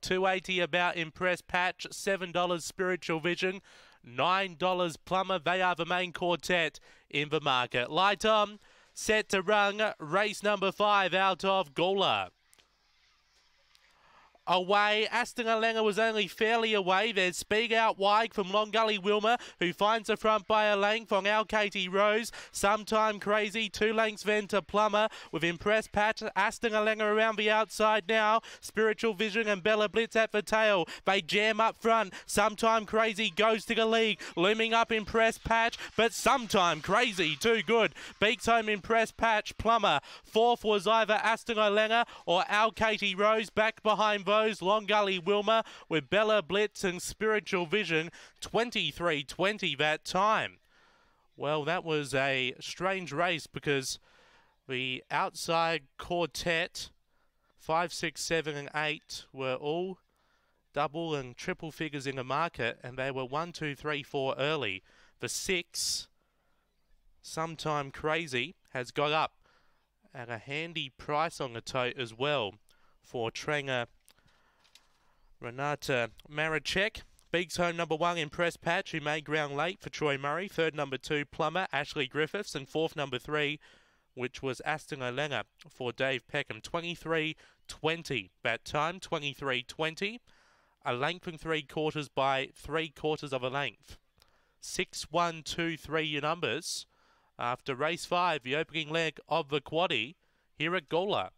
280 about Impress Patch, $7 Spiritual Vision, $9 Plumber. They are the main quartet in the market. Light on, set to run, race number five out of Gola away. Astonalanga was only fairly away. There's Speak Out wide from Long Gully Wilmer, who finds the front by a length from Al Katie Rose. Sometime Crazy, two lengths then to Plummer. With Impressed Pat, Astonalanga around the outside now. Spiritual Vision and Bella Blitz at the tail. They jam up front. Sometime Crazy goes to the league. Looming up Impressed Patch, but Sometime Crazy, too good. Beaks home Impressed Patch, Plummer. Fourth was either Astonalanga or Al Katie Rose back behind the Davos, Long Gully Wilma with Bella Blitz and Spiritual Vision, 23-20 that time. Well, that was a strange race because the outside quartet, 5, 6, 7 and 8, were all double and triple figures in the market, and they were 1, 2, 3, 4 early. The 6, sometime crazy, has got up at a handy price on the tote as well for Trenger Renata Maracek. Beaks home number one in Press Patch, who made ground late for Troy Murray. Third number two, Plumber Ashley Griffiths. And fourth number three, which was Aston Olenga for Dave Peckham. 23 20 that time, 23 20. A length and three quarters by three quarters of a length. Six, one, two, three. your numbers. After race five, the opening leg of the quaddy here at Gawler.